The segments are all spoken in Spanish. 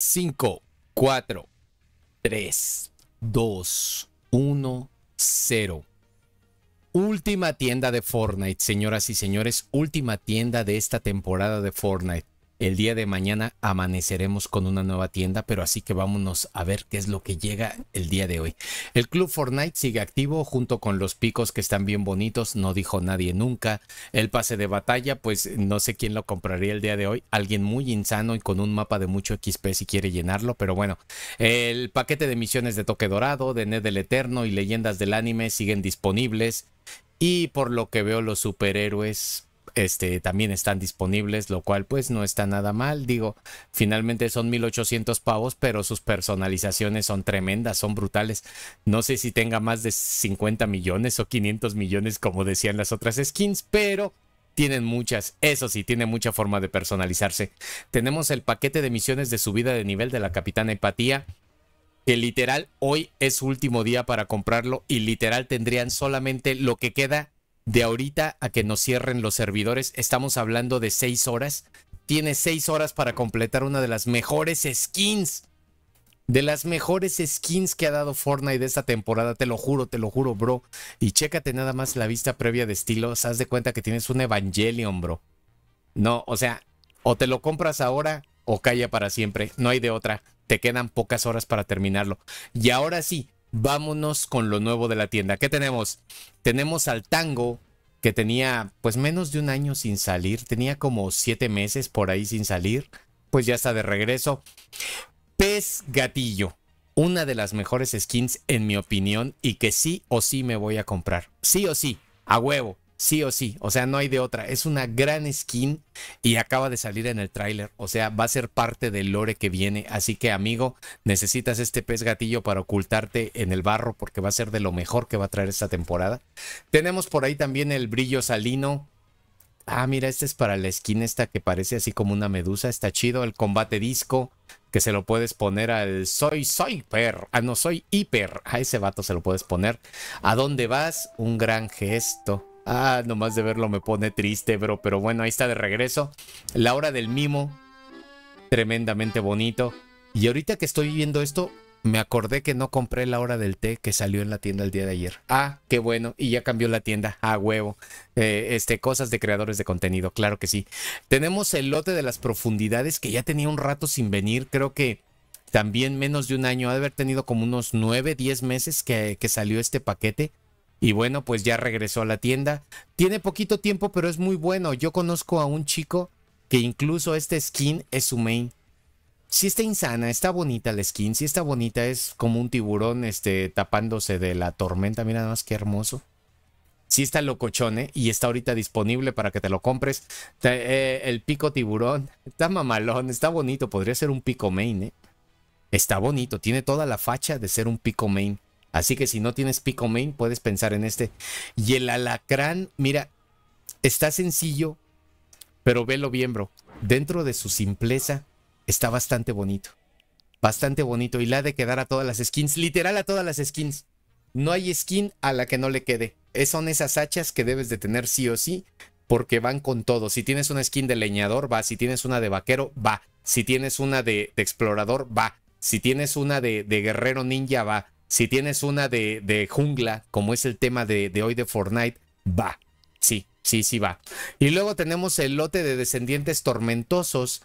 5, 4, 3, 2, 1, 0. Última tienda de Fortnite, señoras y señores, última tienda de esta temporada de Fortnite. El día de mañana amaneceremos con una nueva tienda, pero así que vámonos a ver qué es lo que llega el día de hoy. El Club Fortnite sigue activo junto con los picos que están bien bonitos, no dijo nadie nunca. El pase de batalla, pues no sé quién lo compraría el día de hoy. Alguien muy insano y con un mapa de mucho XP si quiere llenarlo, pero bueno. El paquete de misiones de Toque Dorado, de Ned del Eterno y Leyendas del Anime siguen disponibles. Y por lo que veo los superhéroes, este, también están disponibles, lo cual pues no está nada mal. Digo, finalmente son 1800 pavos, pero sus personalizaciones son tremendas, son brutales. No sé si tenga más de 50 millones o 500 millones como decían las otras skins, pero tienen muchas, eso sí, tiene mucha forma de personalizarse. Tenemos el paquete de misiones de subida de nivel de la Capitana Empatía. que literal hoy es su último día para comprarlo y literal tendrían solamente lo que queda de ahorita a que nos cierren los servidores, estamos hablando de 6 horas. Tienes 6 horas para completar una de las mejores skins. De las mejores skins que ha dado Fortnite de esta temporada, te lo juro, te lo juro, bro. Y chécate nada más la vista previa de estilos. Haz de cuenta que tienes un Evangelion, bro. No, o sea, o te lo compras ahora o calla para siempre. No hay de otra. Te quedan pocas horas para terminarlo. Y ahora sí, vámonos con lo nuevo de la tienda. ¿Qué tenemos? Tenemos al Tango, que tenía pues menos de un año sin salir, tenía como siete meses por ahí sin salir, pues ya está de regreso. Pez Gatillo, una de las mejores skins en mi opinión y que sí o sí me voy a comprar. Sí o sí, a huevo sí o sí, o sea, no hay de otra. Es una gran skin y acaba de salir en el tráiler, o sea, va a ser parte del lore que viene. Así que, amigo, necesitas este pez gatillo para ocultarte en el barro porque va a ser de lo mejor que va a traer esta temporada. Tenemos por ahí también el brillo salino. Ah, mira, este es para la skin esta que parece así como una medusa. Está chido el combate disco que se lo puedes poner al soy soy per, ah no soy hiper, a ese vato se lo puedes poner. ¿A dónde vas? Un gran gesto. Ah, nomás de verlo me pone triste, bro. Pero bueno, ahí está de regreso. La hora del mimo. Tremendamente bonito. Y ahorita que estoy viendo esto, me acordé que no compré la hora del té que salió en la tienda el día de ayer. Ah, qué bueno. Y ya cambió la tienda. A ah, huevo. Eh, este, cosas de creadores de contenido. Claro que sí. Tenemos el lote de las profundidades que ya tenía un rato sin venir. Creo que también menos de un año. Ha de haber tenido como unos 9, 10 meses que, que salió este paquete. Y bueno, pues ya regresó a la tienda. Tiene poquito tiempo, pero es muy bueno. Yo conozco a un chico que incluso este skin es su main. Sí está insana, está bonita la skin, sí está bonita, es como un tiburón este, tapándose de la tormenta, mira nada más qué hermoso. Sí está locochón, ¿eh? Y está ahorita disponible para que te lo compres. Eh, el pico tiburón, está mamalón, está bonito, podría ser un pico main, ¿eh? Está bonito, tiene toda la facha de ser un pico main. Así que si no tienes Pico Main, puedes pensar en este. Y el alacrán, mira, está sencillo, pero velo bien, bro. Dentro de su simpleza, está bastante bonito. Bastante bonito. Y la de quedar a todas las skins, literal a todas las skins. No hay skin a la que no le quede. son esas hachas que debes de tener sí o sí, porque van con todo. Si tienes una skin de leñador, va. Si tienes una de vaquero, va. Si tienes una de, explorador, va. Si tienes una de, de guerrero ninja, va. Si tienes una de, jungla, como es el tema de, hoy de Fortnite, va. Sí, sí, sí va. Y luego tenemos el lote de descendientes tormentosos.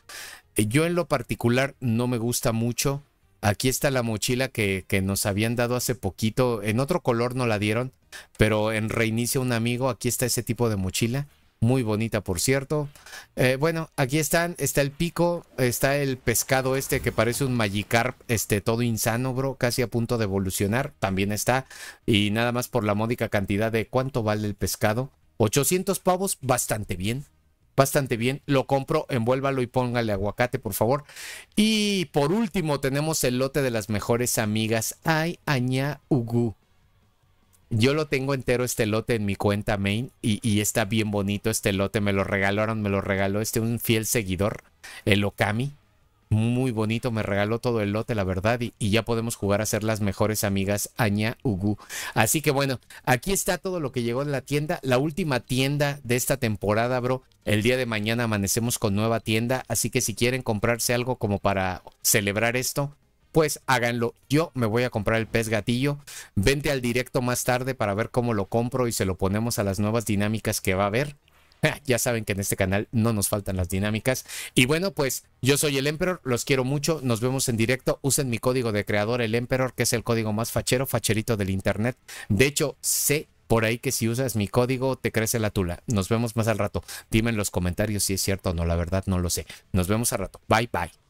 Yo en lo particular no me gusta mucho. Aquí está la mochila que, que, nos habían dado hace poquito. En otro color no la dieron, pero en reinicio un amigo, aquí está ese tipo de mochila muy bonita por cierto. Eh, bueno, aquí están, está el pico, está el pescado este que parece un Magikarp, este todo insano, bro, casi a punto de evolucionar, también está. Y nada más por la módica cantidad de cuánto vale el pescado. 800 pavos, bastante bien, bastante bien. Lo compro, envuélvalo y póngale aguacate, por favor. Y por último, tenemos el lote de las mejores amigas. Ay, Aña Ugu. Yo lo tengo entero este lote en mi cuenta main y, está bien bonito este lote. Me lo regalaron, me lo regaló este un fiel seguidor, el Okami. Muy bonito, me regaló todo el lote, la verdad, y, y, ya podemos jugar a ser las mejores amigas Aña Ugu. Así que bueno, aquí está todo lo que llegó en la tienda, la última tienda de esta temporada, bro. El día de mañana amanecemos con nueva tienda, así que si quieren comprarse algo como para celebrar esto, pues háganlo. Yo me voy a comprar el pez gatillo. Vente al directo más tarde para ver cómo lo compro y se lo ponemos a las nuevas dinámicas que va a haber. Ya saben que en este canal no nos faltan las dinámicas. Y bueno, pues yo soy el Emperor, los quiero mucho, nos vemos en directo. Usen mi código de creador, el Emperor, que es el código más fachero, facherito del internet. De hecho, sé por ahí que si usas mi código te crece la tula. Nos vemos más al rato. Dime en los comentarios si es cierto o no, la verdad no lo sé. Nos vemos al rato. Bye bye.